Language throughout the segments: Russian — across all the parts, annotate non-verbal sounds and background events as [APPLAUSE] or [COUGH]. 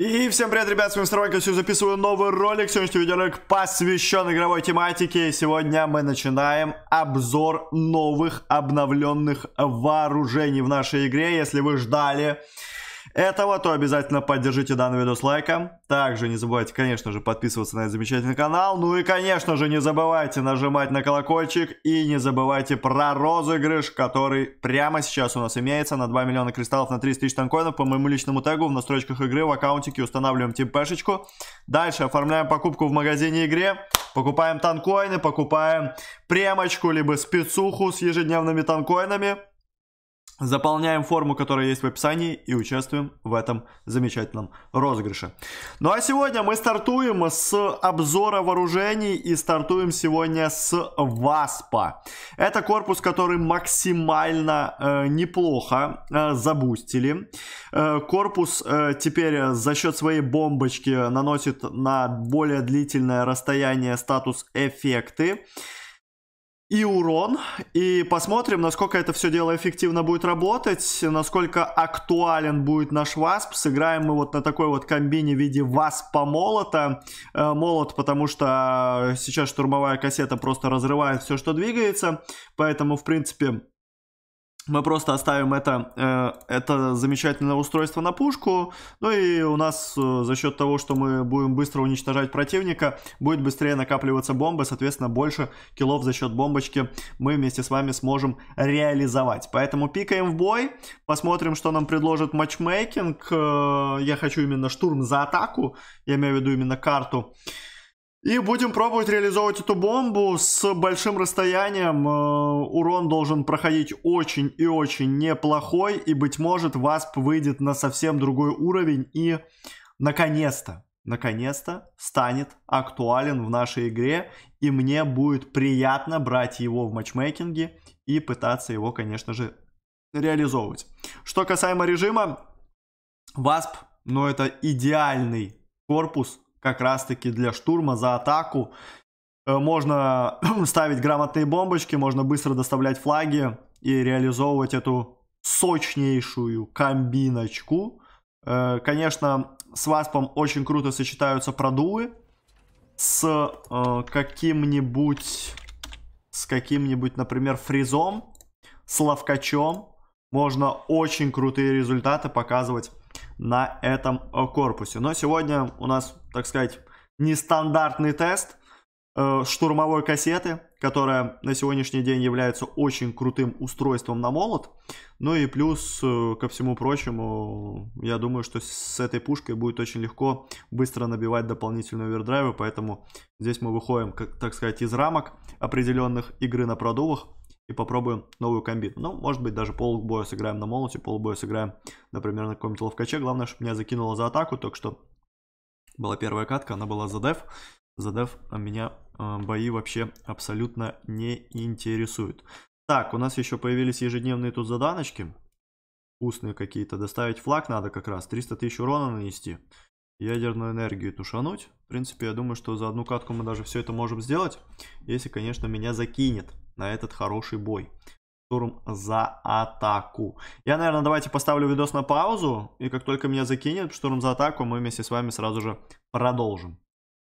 И всем привет, ребят, с вами Старвайка, сегодня записываю новый ролик, сегодняшний видеоролик посвящен игровой тематике. Сегодня мы начинаем обзор новых обновленных вооружений в нашей игре. Если вы ждали этого, то обязательно поддержите данный видос лайком. Также не забывайте, конечно же, подписываться на этот замечательный канал. Ну и, конечно же, не забывайте нажимать на колокольчик. И не забывайте про розыгрыш, который прямо сейчас у нас имеется. На 2 миллиона кристаллов на 30 тысяч танкоинов. По моему личному тегу в настройках игры в аккаунтике устанавливаем тимпешечку. Дальше оформляем покупку в магазине игре. Покупаем танкоины, покупаем премочку, либо спецуху с ежедневными танкоинами. Заполняем форму, которая есть в описании, и участвуем в этом замечательном розыгрыше. Ну а сегодня мы стартуем с обзора вооружений и стартуем сегодня с ВАСПа. Это корпус, который максимально э, неплохо э, забустили. Э, корпус э, теперь за счет своей бомбочки наносит на более длительное расстояние статус эффекты и урон, и посмотрим, насколько это все дело эффективно будет работать, насколько актуален будет наш Васп. Сыграем мы вот на такой вот комбине в виде Васпа Молота. Э, молот, потому что э, сейчас штурмовая кассета просто разрывает все, что двигается, поэтому, в принципе мы просто оставим это, э, это замечательное устройство на пушку. Ну и у нас э, за счет того, что мы будем быстро уничтожать противника, будет быстрее накапливаться бомба, соответственно, больше киллов за счет бомбочки мы вместе с вами сможем реализовать. Поэтому пикаем в бой, посмотрим, что нам предложит матчмейкинг. Э, я хочу именно штурм за атаку, я имею в виду именно карту. И будем пробовать реализовывать эту бомбу с большим расстоянием. Э, урон должен проходить очень и очень неплохой. И, быть может, Васп выйдет на совсем другой уровень и, наконец-то, наконец-то станет актуален в нашей игре. И мне будет приятно брать его в матчмейкинге и пытаться его, конечно же, реализовывать. Что касаемо режима, Васп, ну это идеальный корпус как раз-таки для штурма, за атаку. Э, можно [CLEARS THROAT] ставить грамотные бомбочки, можно быстро доставлять флаги и реализовывать эту сочнейшую комбиночку. Э, конечно, с Васпом очень круто сочетаются продувы с э, каким-нибудь, с каким-нибудь, например, фризом, с ловкачом. Можно очень крутые результаты показывать на этом корпусе. Но сегодня у нас так сказать, нестандартный тест э, штурмовой кассеты, которая на сегодняшний день является очень крутым устройством на молот. Ну и плюс, э, ко всему прочему, я думаю, что с этой пушкой будет очень легко быстро набивать дополнительные овердрайвы, поэтому здесь мы выходим, как, так сказать, из рамок определенных игры на продувах и попробуем новую комбину. Ну, может быть, даже полбоя сыграем на молоте, полбоя сыграем, например, на каком-нибудь ловкаче. Главное, чтобы меня закинуло за атаку, так что была первая катка, она была за деф. За деф а, меня а, бои вообще абсолютно не интересуют. Так, у нас еще появились ежедневные тут заданочки. устные какие-то. Доставить флаг надо как раз. 300 тысяч урона нанести. Ядерную энергию тушануть. В принципе, я думаю, что за одну катку мы даже все это можем сделать. Если, конечно, меня закинет на этот хороший бой штурм за атаку. Я, наверное, давайте поставлю видос на паузу, и как только меня закинет штурм за атаку, мы вместе с вами сразу же продолжим.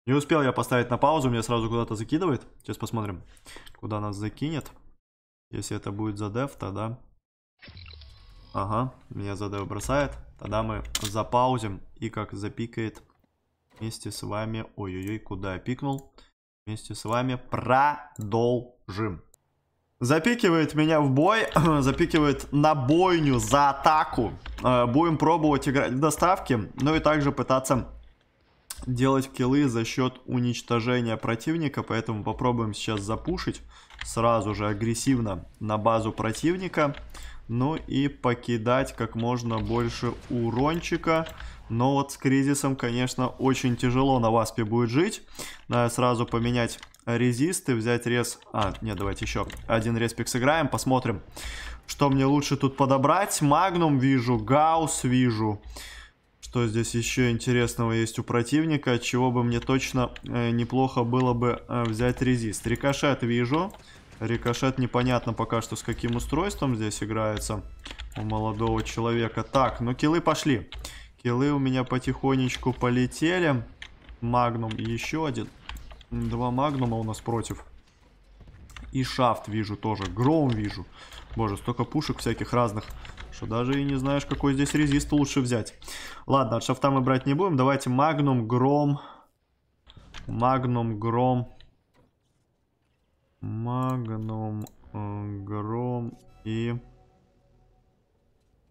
Не успел я поставить на паузу, меня сразу куда-то закидывает. Сейчас посмотрим, куда нас закинет. Если это будет за деф, тогда... Ага, меня за деф бросает. Тогда мы запаузим и как запикает вместе с вами... Ой-ой-ой, куда я пикнул? Вместе с вами продолжим. Запикивает меня в бой, [CLEARS THROAT] запикивает на бойню за атаку. Э, будем пробовать играть в доставки, ну и также пытаться делать киллы за счет уничтожения противника, поэтому попробуем сейчас запушить сразу же агрессивно на базу противника. Ну и покидать как можно больше урончика. Но вот с кризисом, конечно, очень тяжело на васпе будет жить. Надо сразу поменять резисты, взять рез... А, нет, давайте еще один респик сыграем, посмотрим, что мне лучше тут подобрать. Магнум вижу, гаус вижу. Что здесь еще интересного есть у противника, чего бы мне точно э, неплохо было бы э, взять резист. Рикошет вижу. Рикошет непонятно пока что с каким устройством здесь играется у молодого человека. Так, ну килы пошли. Килы у меня потихонечку полетели. Магнум еще один. Два магнума у нас против. И шафт вижу тоже. Гром вижу. Боже, столько пушек всяких разных, что даже и не знаешь, какой здесь резист лучше взять. Ладно, от шафта мы брать не будем. Давайте магнум, гром. Магнум, гром. Магнум, э, гром и...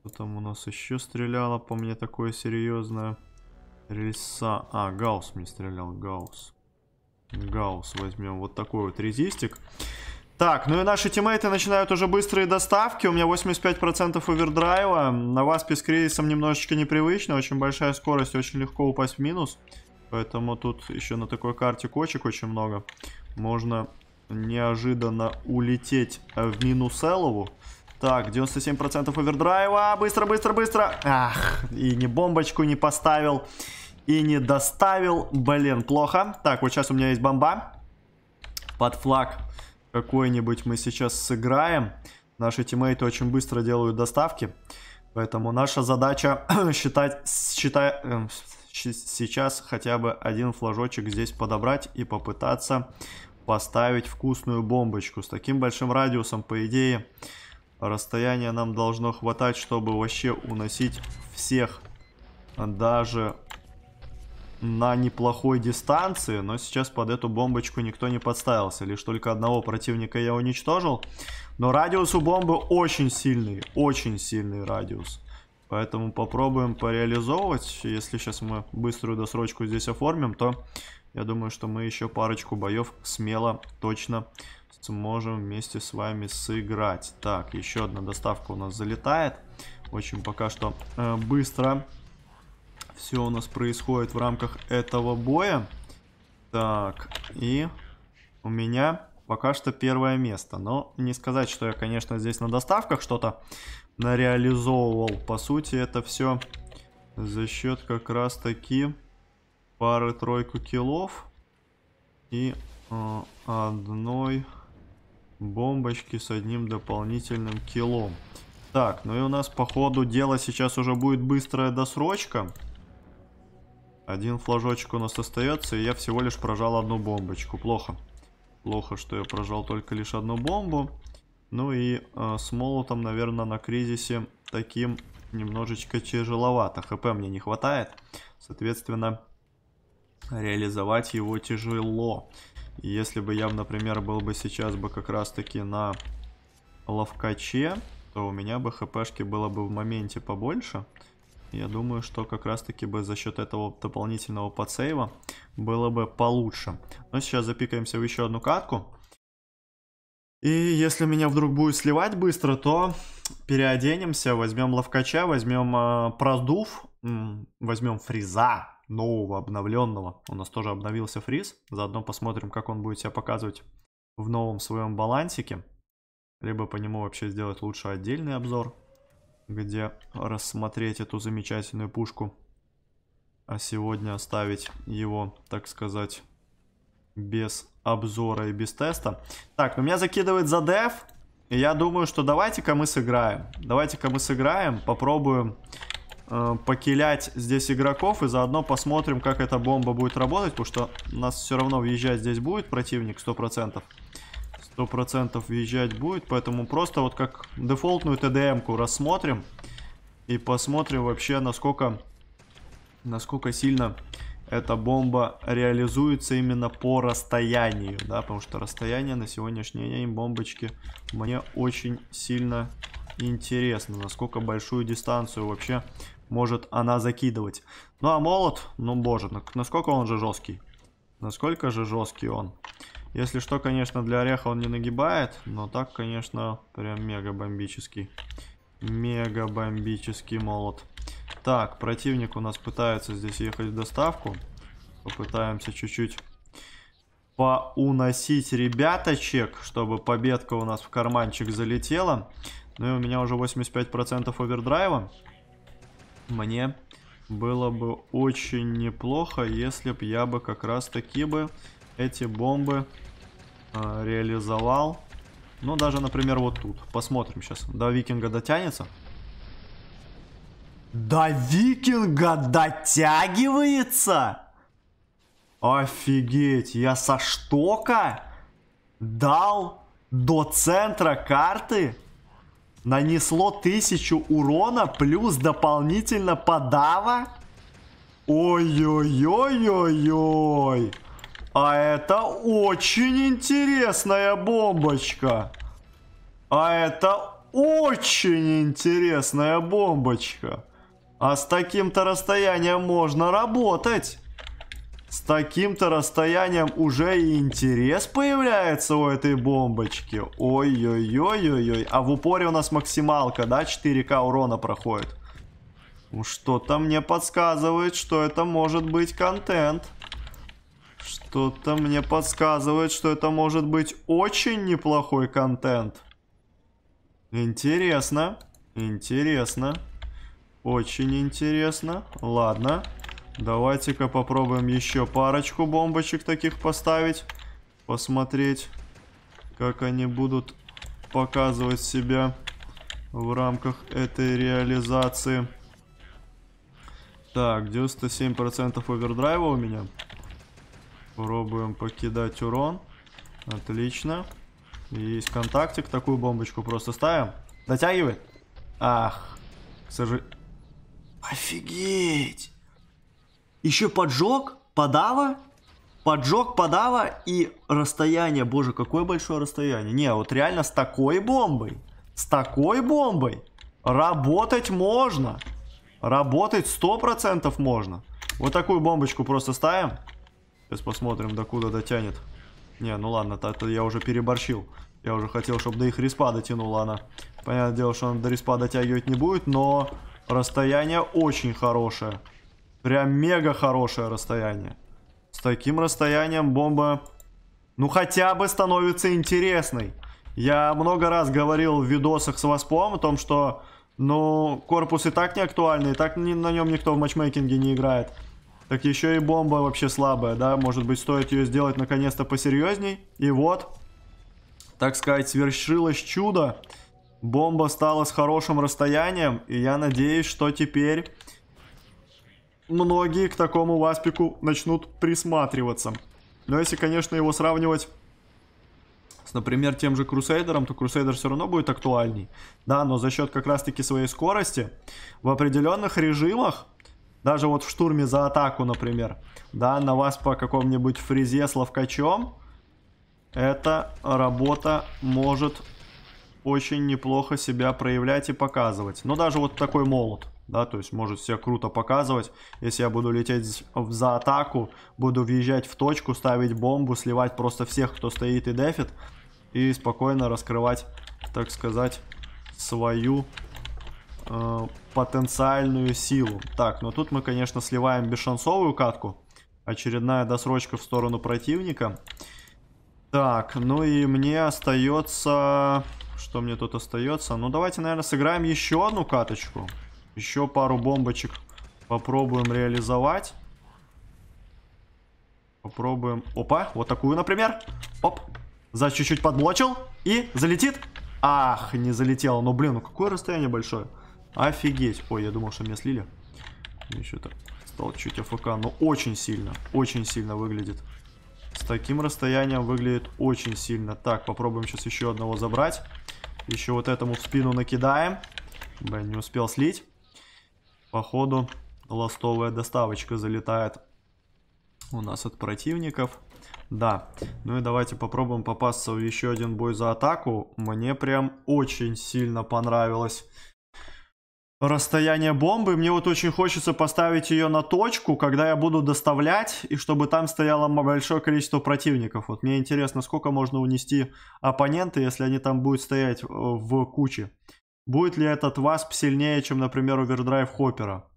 Что там у нас еще стреляло по мне такое серьезное? Рельса. А, Гаус мне стрелял, Гаус. Гаус возьмем. Вот такой вот резистик. Так, ну и наши тиммейты начинают уже быстрые доставки. У меня 85% овердрайва. На вас с кризисом немножечко непривычно. Очень большая скорость, очень легко упасть в минус. Поэтому тут еще на такой карте кочек очень много. Можно неожиданно улететь в минус Элову. Так, 97% овердрайва. Быстро, быстро, быстро. Ах, и ни бомбочку не поставил и не доставил. Блин, плохо. Так, вот сейчас у меня есть бомба. Под флаг какой-нибудь мы сейчас сыграем. Наши тиммейты очень быстро делают доставки. Поэтому наша задача [CLEARS THROAT] считать, считай, э, сейчас хотя бы один флажочек здесь подобрать и попытаться поставить вкусную бомбочку. С таким большим радиусом, по идее, расстояние нам должно хватать, чтобы вообще уносить всех. Даже на неплохой дистанции, но сейчас под эту бомбочку никто не подставился. Лишь только одного противника я уничтожил. Но радиус у бомбы очень сильный, очень сильный радиус. Поэтому попробуем пореализовывать. Если сейчас мы быструю досрочку здесь оформим, то я думаю, что мы еще парочку боев смело, точно сможем вместе с вами сыграть. Так, еще одна доставка у нас залетает. Очень пока что э, быстро. Быстро все у нас происходит в рамках этого боя. Так, и у меня пока что первое место. Но не сказать, что я, конечно, здесь на доставках что-то нареализовывал. По сути, это все за счет как раз-таки пары-тройку килов и э, одной бомбочки с одним дополнительным килом. Так, ну и у нас по ходу дела сейчас уже будет быстрая досрочка. Один флажочек у нас остается, и я всего лишь прожал одну бомбочку. Плохо. Плохо, что я прожал только лишь одну бомбу. Ну и э, с молотом, наверное, на кризисе таким немножечко тяжеловато. ХП мне не хватает. Соответственно, реализовать его тяжело. если бы я, например, был бы сейчас бы как раз-таки на ловкаче, то у меня бы хпшки было бы в моменте побольше я думаю, что как раз-таки бы за счет этого дополнительного подсейва было бы получше. Но сейчас запикаемся в еще одну катку. И если меня вдруг будет сливать быстро, то переоденемся, возьмем ловкача, возьмем э, а, продув, возьмем фриза нового, обновленного. У нас тоже обновился фриз. Заодно посмотрим, как он будет себя показывать в новом своем балансике. Либо по нему вообще сделать лучше отдельный обзор где рассмотреть эту замечательную пушку, а сегодня оставить его, так сказать, без обзора и без теста. Так, ну меня закидывает за деф, и я думаю, что давайте-ка мы сыграем. Давайте-ка мы сыграем, попробуем э, покилять здесь игроков, и заодно посмотрим, как эта бомба будет работать, потому что нас все равно въезжать здесь будет противник 100% процентов въезжать будет. Поэтому просто вот как дефолтную ТДМ-ку рассмотрим. И посмотрим вообще, насколько, насколько сильно эта бомба реализуется именно по расстоянию. Да, потому что расстояние на сегодняшний день бомбочки мне очень сильно интересно. Насколько большую дистанцию вообще может она закидывать. Ну а молот, ну боже, насколько он же жесткий. Насколько же жесткий он. Если что, конечно, для ореха он не нагибает, но так, конечно, прям мега бомбический. Мега бомбический молот. Так, противник у нас пытается здесь ехать в доставку. Попытаемся чуть-чуть поуносить ребяточек, чтобы победка у нас в карманчик залетела. Ну и у меня уже 85% овердрайва. Мне было бы очень неплохо, если бы я бы как раз таки бы эти бомбы э, реализовал. Ну, даже, например, вот тут. Посмотрим сейчас. До викинга дотянется? До викинга дотягивается? Офигеть, я со штока дал до центра карты? Нанесло тысячу урона плюс дополнительно подава? Ой-ой-ой-ой-ой! А это очень интересная бомбочка. А это очень интересная бомбочка. А с таким-то расстоянием можно работать. С таким-то расстоянием уже и интерес появляется у этой бомбочки. Ой-ой-ой-ой-ой. А в упоре у нас максималка, да? 4К урона проходит. Ну, что-то мне подсказывает, что это может быть контент. Что-то мне подсказывает, что это может быть очень неплохой контент. Интересно. Интересно. Очень интересно. Ладно. Давайте-ка попробуем еще парочку бомбочек таких поставить. Посмотреть, как они будут показывать себя в рамках этой реализации. Так, 97% овердрайва у меня. Пробуем покидать урон. Отлично. И Есть контактик. Такую бомбочку просто ставим. Дотягивает? Ах. К Офигеть! Еще поджог, подава, поджог, подава и расстояние. Боже, какое большое расстояние. Не, вот реально с такой бомбой, с такой бомбой работать можно. Работать 100% можно. Вот такую бомбочку просто ставим. Сейчас посмотрим, докуда дотянет. Не, ну ладно, то я уже переборщил. Я уже хотел, чтобы до их респа дотянула она. Понятное дело, что она до респа дотягивать не будет, но расстояние очень хорошее. Прям мега хорошее расстояние. С таким расстоянием бомба, ну хотя бы становится интересной. Я много раз говорил в видосах с Васпом о том, что, ну, корпус и так не актуальный, и так на нем никто в матчмейкинге не играет. Так еще и бомба вообще слабая, да? Может быть, стоит ее сделать наконец-то посерьезней. И вот, так сказать, свершилось чудо. Бомба стала с хорошим расстоянием. И я надеюсь, что теперь многие к такому Васпику начнут присматриваться. Но если, конечно, его сравнивать с, например, тем же Крусейдером, то Крусейдер все равно будет актуальней. Да, но за счет как раз-таки своей скорости в определенных режимах даже вот в штурме за атаку, например, да, на вас по каком нибудь фрезе с ловкачом, эта работа может очень неплохо себя проявлять и показывать. Но ну, даже вот такой молот, да, то есть может себя круто показывать. Если я буду лететь за атаку, буду въезжать в точку, ставить бомбу, сливать просто всех, кто стоит и дефит, и спокойно раскрывать, так сказать, свою э, потенциальную силу. Так, но ну тут мы, конечно, сливаем бесшансовую катку. Очередная досрочка в сторону противника. Так, ну и мне остается... Что мне тут остается? Ну, давайте, наверное, сыграем еще одну каточку. Еще пару бомбочек попробуем реализовать. Попробуем. Опа, вот такую, например. Оп. За чуть-чуть подмочил. И залетит. Ах, не залетело. Но, ну, блин, ну какое расстояние большое. Офигеть. Ой, я думал, что меня слили. Я что-то стал чуть АФК, но очень сильно, очень сильно выглядит. С таким расстоянием выглядит очень сильно. Так, попробуем сейчас еще одного забрать. Еще вот этому в спину накидаем. Блин, не успел слить. Походу, ластовая доставочка залетает у нас от противников. Да, ну и давайте попробуем попасться в еще один бой за атаку. Мне прям очень сильно понравилось расстояние бомбы. Мне вот очень хочется поставить ее на точку, когда я буду доставлять, и чтобы там стояло большое количество противников. Вот мне интересно, сколько можно унести оппоненты, если они там будут стоять э, в куче. Будет ли этот васп сильнее, чем, например, овердрайв хоппера?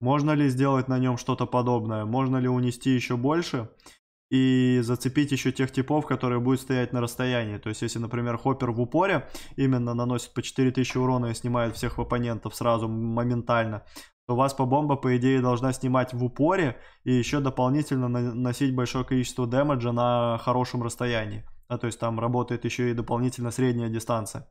Можно ли сделать на нем что-то подобное? Можно ли унести еще больше? и зацепить еще тех типов, которые будут стоять на расстоянии. То есть, если, например, Хоппер в упоре именно наносит по 4000 урона и снимает всех оппонентов сразу, моментально, то вас по бомба, по идее, должна снимать в упоре и еще дополнительно наносить большое количество дэмэджа на хорошем расстоянии. А то есть там работает еще и дополнительно средняя дистанция.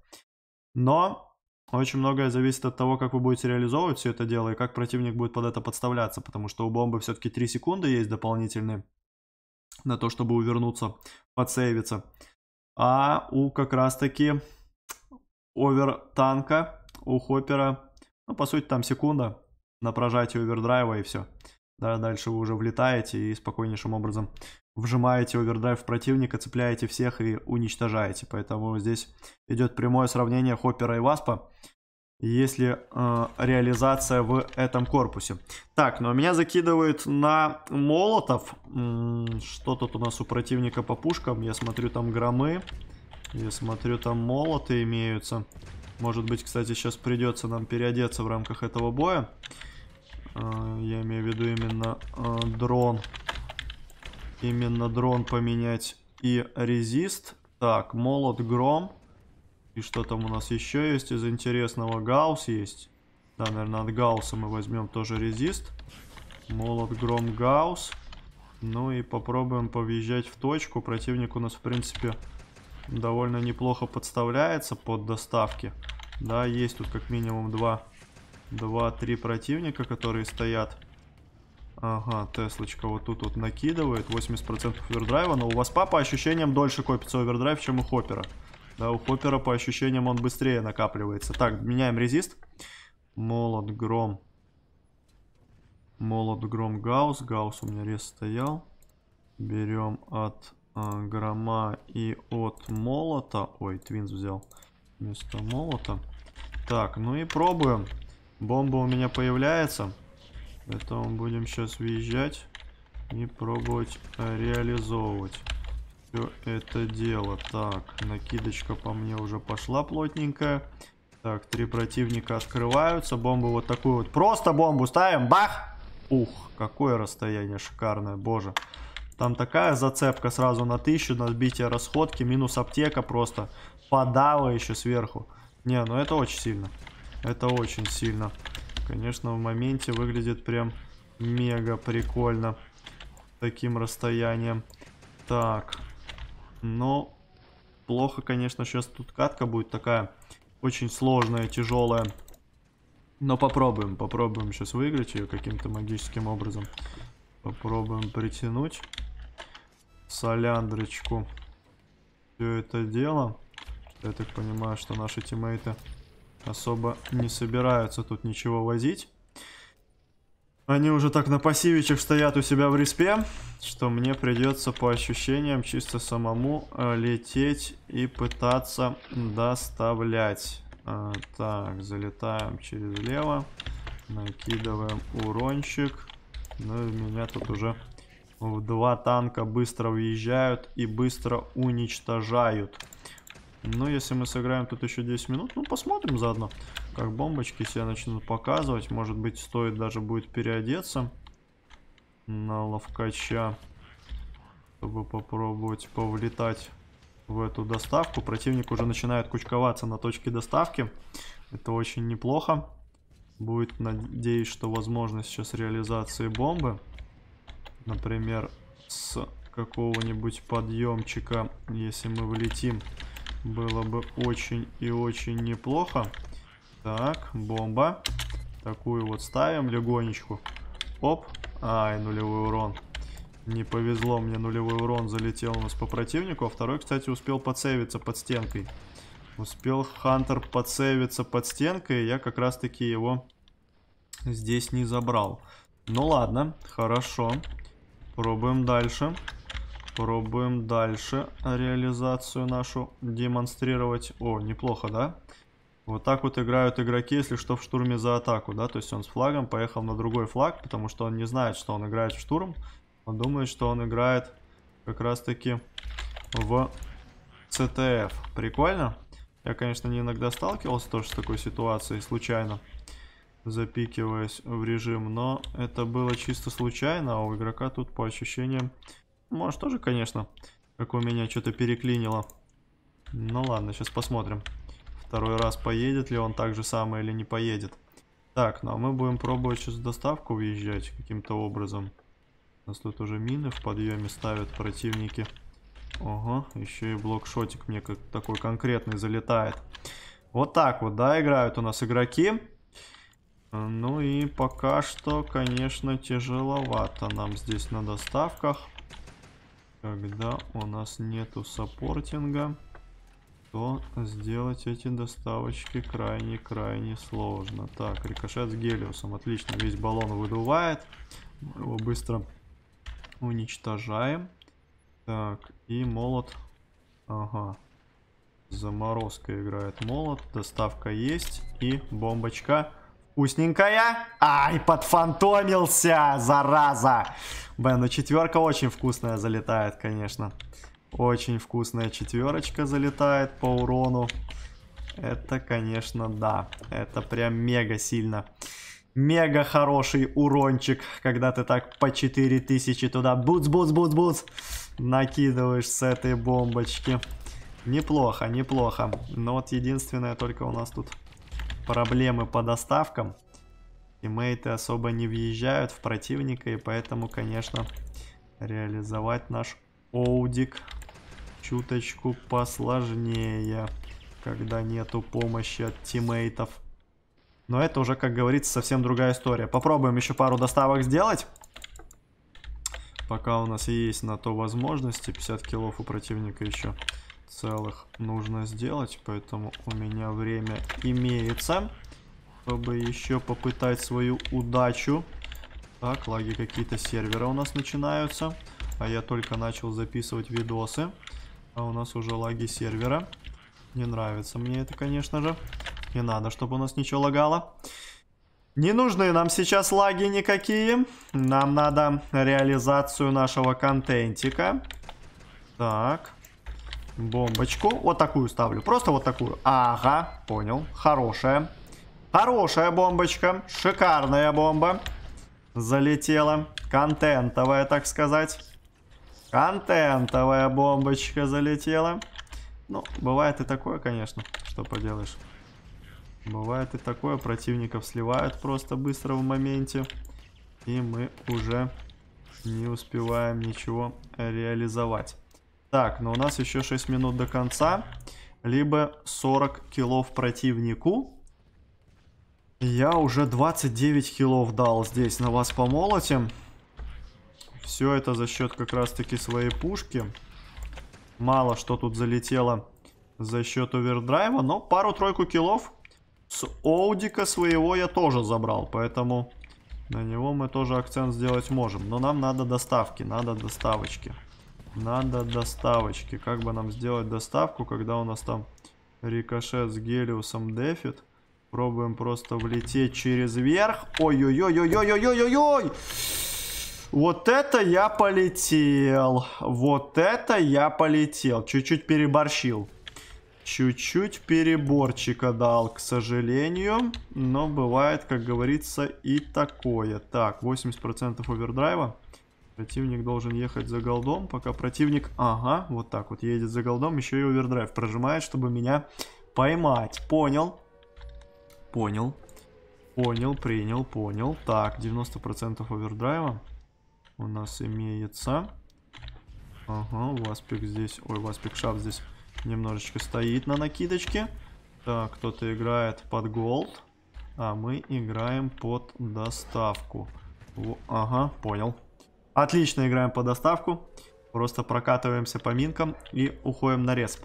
Но очень многое зависит от того, как вы будете реализовывать все это дело и как противник будет под это подставляться, потому что у бомбы все-таки 3 секунды есть дополнительные на то, чтобы увернуться, подсейвиться. А у как раз-таки овер танка, у хоппера, ну, по сути, там секунда на прожатие овердрайва и все. Да, дальше вы уже влетаете и спокойнейшим образом вжимаете овердрайв противника, цепляете всех и уничтожаете. Поэтому здесь идет прямое сравнение хоппера и васпа если э, реализация в этом корпусе. Так, но ну, а меня закидывают на молотов. что тут у нас у противника по пушкам? Я смотрю, там громы. Я смотрю, там молоты имеются. Может быть, кстати, сейчас придется нам переодеться в рамках этого боя. Э, я имею в виду именно э, дрон. Именно дрон поменять и резист. Так, молот, гром. И что там у нас еще есть из интересного? Гаусс есть. Да, наверное, от Гаусса мы возьмем тоже резист. Молот, гром, Гаусс. Ну и попробуем повъезжать в точку. Противник у нас, в принципе, довольно неплохо подставляется под доставки. Да, есть тут как минимум два, два-три противника, которые стоят. Ага, Теслочка вот тут вот накидывает. 80% овердрайва, но у вас папа ощущением дольше копится овердрайв, чем у Хоппера. Да, у Хоппера по ощущениям он быстрее накапливается. Так, меняем резист. Молот, гром. Молот, гром, Гаус, Гаус у меня рез стоял. Берем от э, грома и от молота. Ой, твинс взял вместо молота. Так, ну и пробуем. Бомба у меня появляется. Поэтому будем сейчас выезжать и пробовать э, реализовывать все это дело. Так, накидочка по мне уже пошла плотненькая. Так, три противника открываются. Бомбу вот такую вот. Просто бомбу ставим. Бах! Ух, какое расстояние шикарное, боже. Там такая зацепка сразу на тысячу, на сбитие расходки, минус аптека просто. Подава еще сверху. Не, ну это очень сильно. Это очень сильно. Конечно, в моменте выглядит прям мега прикольно. Таким расстоянием. Так, но плохо, конечно, сейчас тут катка будет такая очень сложная, тяжелая. Но попробуем, попробуем сейчас выиграть ее каким-то магическим образом. Попробуем притянуть соляндрочку. Все это дело. Я так понимаю, что наши тиммейты особо не собираются тут ничего возить. Они уже так на пассивичах стоят у себя в респе, что мне придется по ощущениям чисто самому э, лететь и пытаться доставлять. Э, так, залетаем через лево, накидываем урончик. Ну и меня тут уже в два танка быстро въезжают и быстро уничтожают. Ну, если мы сыграем тут еще 10 минут, ну, посмотрим заодно как бомбочки себя начнут показывать. Может быть, стоит даже будет переодеться на ловкача, чтобы попробовать повлетать в эту доставку. Противник уже начинает кучковаться на точке доставки. Это очень неплохо. Будет, надеюсь, что возможность сейчас реализации бомбы. Например, с какого-нибудь подъемчика, если мы влетим, было бы очень и очень неплохо. Так, бомба. Такую вот ставим легонечку. Оп. Ай, нулевой урон. Не повезло мне, нулевой урон залетел у нас по противнику. А второй, кстати, успел подсейвиться под стенкой. Успел Хантер подсейвиться под стенкой, я как раз-таки его здесь не забрал. Ну ладно, хорошо. Пробуем дальше. Пробуем дальше реализацию нашу демонстрировать. О, неплохо, да? Да. Вот так вот играют игроки, если что, в штурме за атаку, да, то есть он с флагом поехал на другой флаг, потому что он не знает, что он играет в штурм, он думает, что он играет как раз-таки в ЦТФ. Прикольно. Я, конечно, не иногда сталкивался тоже с такой ситуацией, случайно запикиваясь в режим, но это было чисто случайно, а у игрока тут по ощущениям, может, тоже, конечно, как у меня что-то переклинило. Ну ладно, сейчас посмотрим. Второй раз поедет ли он так же самое или не поедет. Так, ну а мы будем пробовать сейчас доставку въезжать каким-то образом. У нас тут уже мины в подъеме ставят противники. Ого, еще и блокшотик мне как такой конкретный залетает. Вот так вот, да, играют у нас игроки. Ну и пока что, конечно, тяжеловато нам здесь на доставках. Когда у нас нету саппортинга то сделать эти доставочки крайне-крайне сложно. Так, рикошет с гелиусом. Отлично, весь баллон выдувает. Мы его быстро уничтожаем. Так, и молот. Ага. Заморозка играет молот. Доставка есть. И бомбочка. Вкусненькая. Ай, подфантомился, зараза. Бен, ну четверка очень вкусная залетает, конечно. Конечно. Очень вкусная четверочка залетает по урону. Это, конечно, да. Это прям мега сильно. Мега хороший урончик, когда ты так по 4000 туда буц-буц-буц-буц накидываешь с этой бомбочки. Неплохо, неплохо. Но вот единственное, только у нас тут проблемы по доставкам. Тиммейты особо не въезжают в противника, и поэтому, конечно, реализовать наш Оудик чуточку посложнее, когда нету помощи от тиммейтов. Но это уже, как говорится, совсем другая история. Попробуем еще пару доставок сделать. Пока у нас есть на то возможности. 50 килов у противника еще целых нужно сделать. Поэтому у меня время имеется, чтобы еще попытать свою удачу. Так, лаги какие-то сервера у нас начинаются. А я только начал записывать видосы. А у нас уже лаги сервера. Не нравится мне это, конечно же. Не надо, чтобы у нас ничего лагало. Не нужны нам сейчас лаги никакие. Нам надо реализацию нашего контентика. Так. Бомбочку. Вот такую ставлю. Просто вот такую. Ага, понял. Хорошая. Хорошая бомбочка. Шикарная бомба. Залетела. Контентовая, так сказать. Контентовая бомбочка залетела. Ну, бывает и такое, конечно. Что поделаешь. Бывает и такое. Противников сливают просто быстро в моменте. И мы уже не успеваем ничего реализовать. Так, но ну у нас еще 6 минут до конца. Либо 40 килов противнику. Я уже 29 килов дал здесь на вас по молоте. Все это за счет как раз-таки своей пушки. Мало что тут залетело за счет овердрайва, но пару-тройку килов с Оудика своего я тоже забрал, поэтому на него мы тоже акцент сделать можем. Но нам надо доставки, надо доставочки. Надо доставочки. Как бы нам сделать доставку, когда у нас там рикошет с Гелиусом дефит? Пробуем просто влететь через верх. Ой-ой-ой-ой-ой-ой-ой-ой! Вот это я полетел. Вот это я полетел. Чуть-чуть переборщил. Чуть-чуть переборчика дал, к сожалению. Но бывает, как говорится, и такое. Так, 80% овердрайва. Противник должен ехать за голдом, пока противник... Ага, вот так вот едет за голдом, еще и овердрайв прожимает, чтобы меня поймать. Понял. Понял. Понял, принял, понял. Так, 90% овердрайва у нас имеется. Ага, Васпик здесь, ой, Васпик Шап здесь немножечко стоит на накидочке. Так, кто-то играет под голд, а мы играем под доставку. О, ага, понял. Отлично играем под доставку. Просто прокатываемся по минкам и уходим на респ.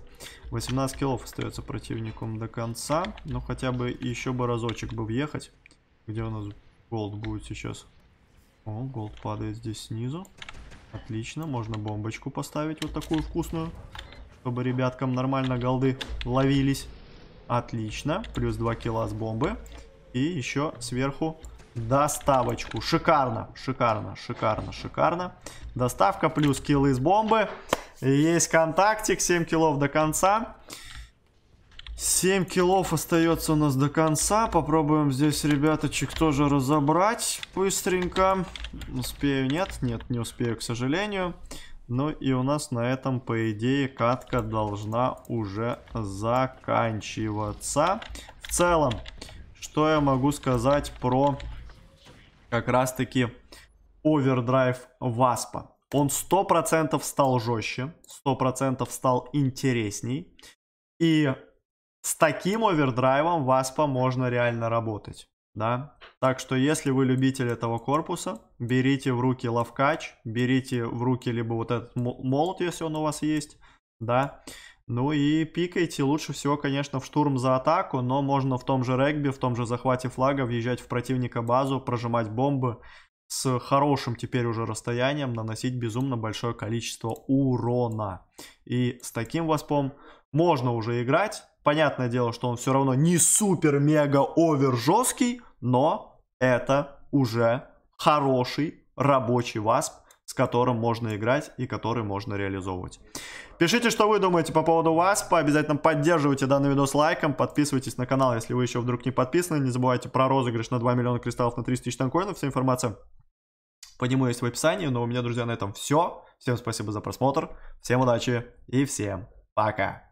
18 килов остается противником до конца. но хотя бы еще бы разочек бы въехать. Где у нас голд будет сейчас? О, голд падает здесь снизу. Отлично, можно бомбочку поставить вот такую вкусную, чтобы ребяткам нормально голды ловились. Отлично, плюс 2 килла с бомбы. И еще сверху доставочку. Шикарно, шикарно, шикарно, шикарно. Доставка плюс киллы с бомбы. Есть контактик, 7 киллов до конца. 7 килов остается у нас до конца. Попробуем здесь ребяточек тоже разобрать быстренько. Успею? Нет, нет, не успею, к сожалению. Ну и у нас на этом, по идее, катка должна уже заканчиваться. В целом, что я могу сказать про как раз-таки овердрайв Васпа? Он 100% стал жестче, 100% стал интересней. И с таким овердрайвом в Аспа можно реально работать. Да? Так что если вы любитель этого корпуса, берите в руки ловкач, берите в руки либо вот этот молот, если он у вас есть, да, ну и пикайте, лучше всего, конечно, в штурм за атаку, но можно в том же регби, в том же захвате флага въезжать в противника базу, прожимать бомбы с хорошим теперь уже расстоянием, наносить безумно большое количество урона. И с таким воспом можно уже играть, Понятное дело, что он все равно не супер-мега-овер жесткий, но это уже хороший рабочий васп, с которым можно играть и который можно реализовывать. Пишите, что вы думаете по поводу ВАСПа. Обязательно поддерживайте данный видос лайком. Подписывайтесь на канал, если вы еще вдруг не подписаны. Не забывайте про розыгрыш на 2 миллиона кристаллов на 300 тысяч танкоинов. Вся информация по нему есть в описании. Но ну, а у меня, друзья, на этом все. Всем спасибо за просмотр. Всем удачи и всем пока.